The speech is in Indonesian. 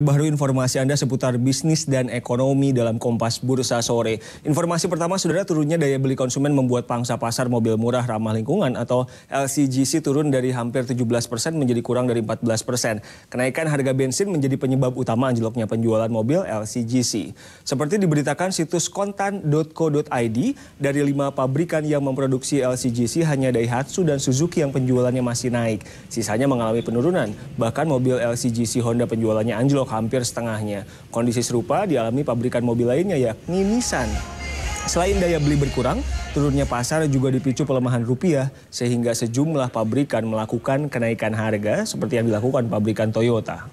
Baru informasi Anda seputar bisnis dan ekonomi dalam Kompas Bursa Sore. Informasi pertama, saudara turunnya daya beli konsumen membuat pangsa pasar mobil murah ramah lingkungan atau LCGC turun dari hampir 17 persen menjadi kurang dari 14 persen. Kenaikan harga bensin menjadi penyebab utama anjloknya penjualan mobil LCGC. Seperti diberitakan situs kontan.co.id, dari lima pabrikan yang memproduksi LCGC hanya Daihatsu dan Suzuki yang penjualannya masih naik. Sisanya mengalami penurunan, bahkan mobil LCGC Honda penjualannya anjlok hampir setengahnya. Kondisi serupa dialami pabrikan mobil lainnya yakni Nissan. Selain daya beli berkurang, turunnya pasar juga dipicu pelemahan rupiah sehingga sejumlah pabrikan melakukan kenaikan harga seperti yang dilakukan pabrikan Toyota.